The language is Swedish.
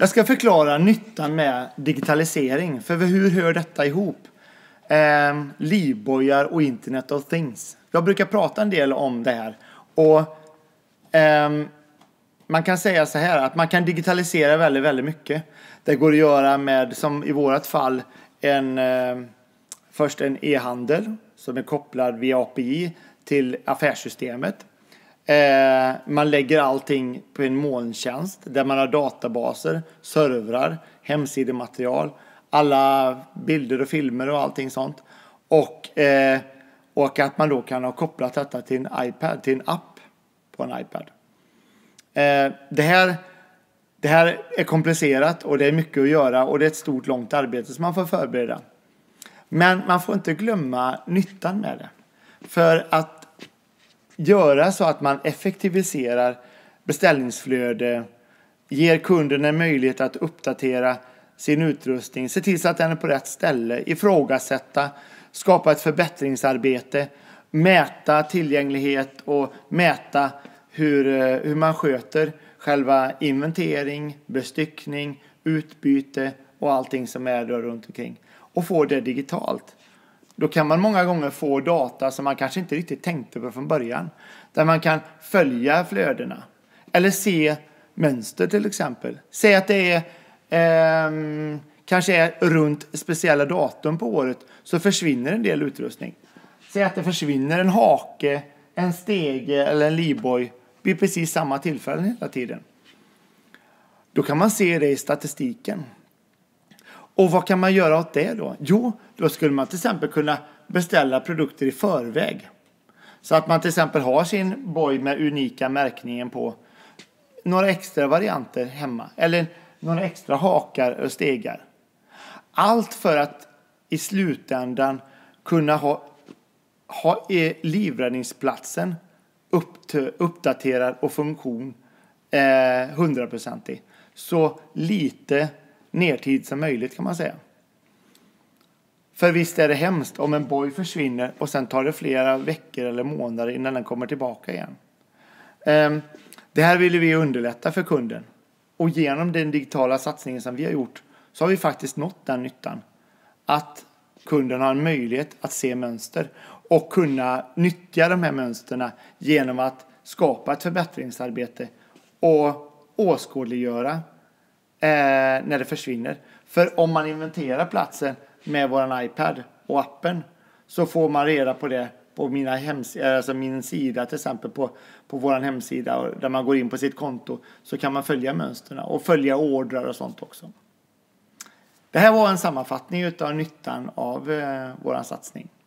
Jag ska förklara nyttan med digitalisering, för hur hör detta ihop? Eh, livbojar och Internet of Things. Jag brukar prata en del om det här. Och, eh, man kan säga så här att man kan digitalisera väldigt, väldigt mycket. Det går att göra med, som i vårt fall, en, eh, först en e-handel som är kopplad via API till affärssystemet. Eh, man lägger allting på en molntjänst där man har databaser, servrar, hemsidematerial, alla bilder och filmer och allting sånt. Och, eh, och att man då kan ha kopplat detta till en iPad, till en app på en iPad. Eh, det, här, det här är komplicerat och det är mycket att göra och det är ett stort långt arbete som man får förbereda. Men man får inte glömma nyttan med det. För att göra så att man effektiviserar beställningsflöde, ger kunden en möjlighet att uppdatera sin utrustning, se till så att den är på rätt ställe, ifrågasätta, skapa ett förbättringsarbete, mäta tillgänglighet och mäta hur, eh, hur man sköter själva inventering, bestyckning, utbyte och allting som är runt omkring och få det digitalt. Då kan man många gånger få data som man kanske inte riktigt tänkte på från början. Där man kan följa flödena. Eller se mönster till exempel. Säg att det är eh, kanske är runt speciella datum på året så försvinner en del utrustning. Säg att det försvinner en hake, en stege eller en livboj vid precis samma tillfällen hela tiden. Då kan man se det i statistiken. Och vad kan man göra åt det då? Jo, då skulle man till exempel kunna beställa produkter i förväg. Så att man till exempel har sin boj med unika märkningen på några extra varianter hemma eller några extra hakar och stegar. Allt för att i slutändan kunna ha, ha eh, livräddningsplatsen upp, uppdaterad och funktion eh, hundraprocentig. Eh, Så lite nertid som möjligt kan man säga. För visst är det hemskt om en boj försvinner och sen tar det flera veckor eller månader innan den kommer tillbaka igen. Ehm, det här ville vi underlätta för kunden och genom den digitala satsningen som vi har gjort så har vi faktiskt nått den nyttan. Att kunden har en möjlighet att se mönster och kunna nyttja de här mönstren genom att skapa ett förbättringsarbete och åskådliggöra eh, när, det försvinner. För om man inventerar platsen med vår iPad och appen så får man reda på det på mina hemsida, eh, alltså min sida till exempel på, på vår hemsida där man går in på sitt konto så kan man följa mönstren och följa ordrar och sånt också. Det här var en sammanfattning av nyttan av eh, vår satsning.